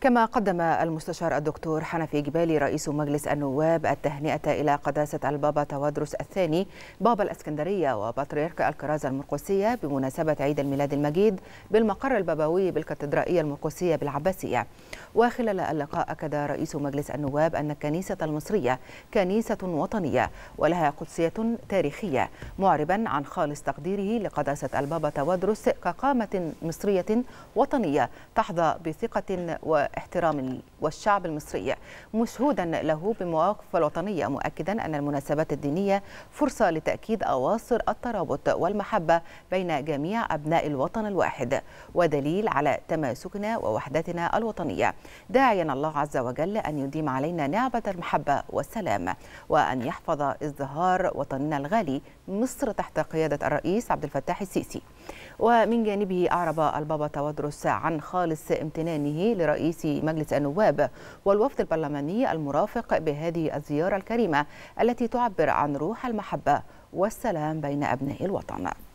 كما قدم المستشار الدكتور حنفي جبالي رئيس مجلس النواب التهنئة إلى قداسة البابا توادرس الثاني بابا الأسكندرية وبطريرك الكرازة المرقسية بمناسبة عيد الميلاد المجيد بالمقر البابوي بالكاتدرائية المرقسية بالعباسية وخلال اللقاء أكد رئيس مجلس النواب أن الكنيسة المصرية كنيسة وطنية ولها قدسية تاريخية معربا عن خالص تقديره لقداسة البابا توادرس كقامة مصرية وطنية تحظى بثقة و احترام والشعب المصري مشهودا له بمواقف الوطنية مؤكدا أن المناسبات الدينية فرصة لتأكيد أواصر الترابط والمحبة بين جميع أبناء الوطن الواحد ودليل على تماسكنا ووحدتنا الوطنية داعيا الله عز وجل أن يديم علينا نعبة المحبة والسلام وأن يحفظ ازدهار وطننا الغالي مصر تحت قيادة الرئيس عبد الفتاح السيسي ومن جانبه أعرب البابا تودرس عن خالص امتنانه لرئيس مجلس النواب والوفد البرلماني المرافق بهذه الزيارة الكريمة التي تعبر عن روح المحبة والسلام بين أبناء الوطن